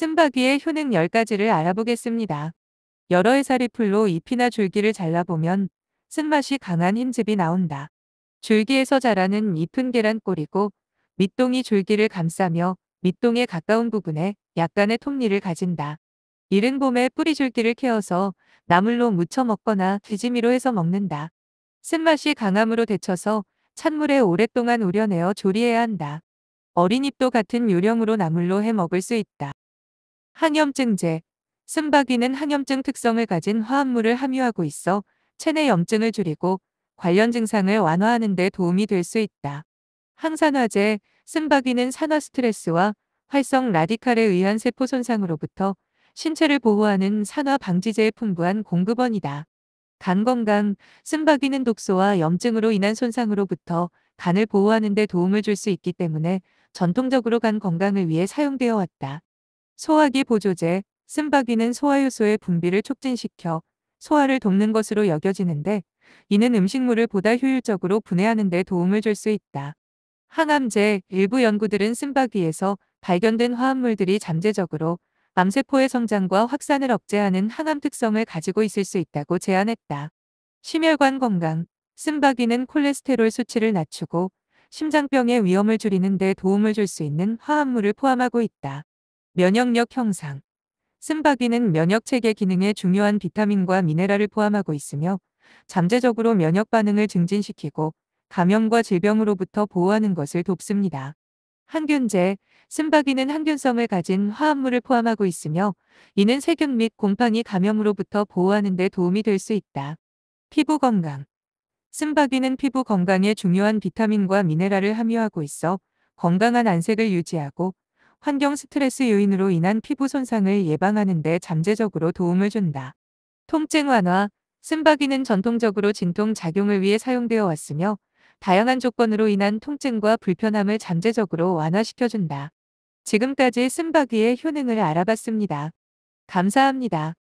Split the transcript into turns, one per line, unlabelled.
쓴바귀의 효능 10가지를 알아보겠습니다. 여러 해살이 풀로 잎이나 줄기를 잘라보면 쓴맛이 강한 흰즙이 나온다. 줄기에서 자라는 잎은 계란꼴이고 밑동이 줄기를 감싸며 밑동에 가까운 부분에 약간의 톱니를 가진다. 이른 봄에 뿌리줄기를 캐어서 나물로 무쳐 먹거나 뒤짐이로 해서 먹는다. 쓴맛이 강함으로 데쳐서 찬물에 오랫동안 우려내어 조리해야 한다. 어린 잎도 같은 요령으로 나물로 해 먹을 수 있다. 항염증제. 쓴바귀는 항염증 특성을 가진 화합물을 함유하고 있어 체내 염증을 줄이고 관련 증상을 완화하는 데 도움이 될 수 있다. 항산화제. 쓴바귀는 산화 스트레스와 활성 라디칼에 의한 세포 손상으로부터 신체를 보호하는 산화 방지제에 풍부한 공급원이다. 간 건강, 쓴바귀는 독소와 염증으로 인한 손상으로부터 간을 보호하는 데 도움을 줄 수 있기 때문에 전통적으로 간 건강을 위해 사용되어 왔다. 소화기 보조제, 쓴바귀는 소화효소의 분비를 촉진시켜 소화를 돕는 것으로 여겨지는데 이는 음식물을 보다 효율적으로 분해하는 데 도움을 줄 수 있다. 항암제, 일부 연구들은 쓴바귀에서 발견된 화합물들이 잠재적으로 암세포의 성장과 확산을 억제하는 항암 특성을 가지고 있을 수 있다고 제안했다. 심혈관 건강, 쓴바귀는 콜레스테롤 수치를 낮추고 심장병의 위험을 줄이는 데 도움을 줄 수 있는 화합물을 포함하고 있다. 면역력 형상 쓴바귀는 면역체계 기능에 중요한 비타민과 미네랄을 포함하고 있으며 잠재적으로 면역 반응을 증진시키고 감염과 질병으로부터 보호하는 것을 돕습니다. 항균제, 쓴바귀는 항균성을 가진 화합물을 포함하고 있으며 이는 세균 및 곰팡이 감염으로부터 보호하는 데 도움이 될 수 있다. 피부 건강 쓴바귀는 피부 건강에 중요한 비타민과 미네랄을 함유하고 있어 건강한 안색을 유지하고 환경 스트레스 요인으로 인한 피부 손상을 예방하는 데 잠재적으로 도움을 준다. 통증 완화, 쓴바귀는 전통적으로 진통 작용을 위해 사용되어 왔으며 다양한 조건으로 인한 통증과 불편함을 잠재적으로 완화시켜준다. 지금까지 쓴바귀의 효능을 알아봤습니다. 감사합니다.